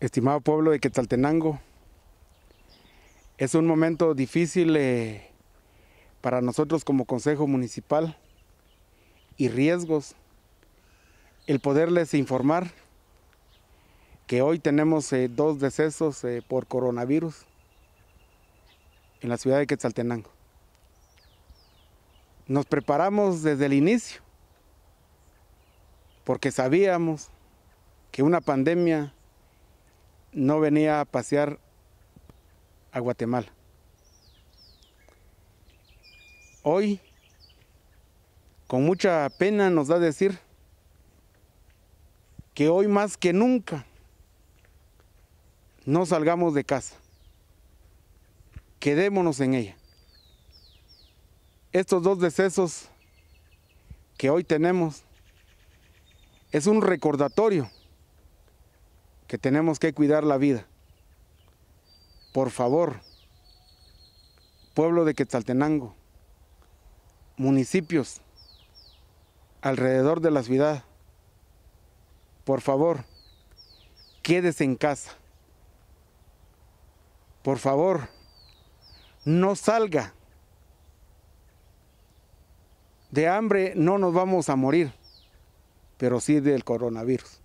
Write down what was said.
Estimado pueblo de Quetzaltenango, es un momento difícil eh, para nosotros como Consejo Municipal y riesgos el poderles informar que hoy tenemos eh, dos decesos eh, por coronavirus en la ciudad de Quetzaltenango. Nos preparamos desde el inicio porque sabíamos que una pandemia no venía a pasear a Guatemala. Hoy, con mucha pena nos da decir que hoy más que nunca no salgamos de casa, quedémonos en ella. Estos dos decesos que hoy tenemos es un recordatorio que tenemos que cuidar la vida. Por favor, pueblo de Quetzaltenango, municipios alrededor de la ciudad, por favor, quédese en casa. Por favor, no salga. De hambre no nos vamos a morir, pero sí del coronavirus.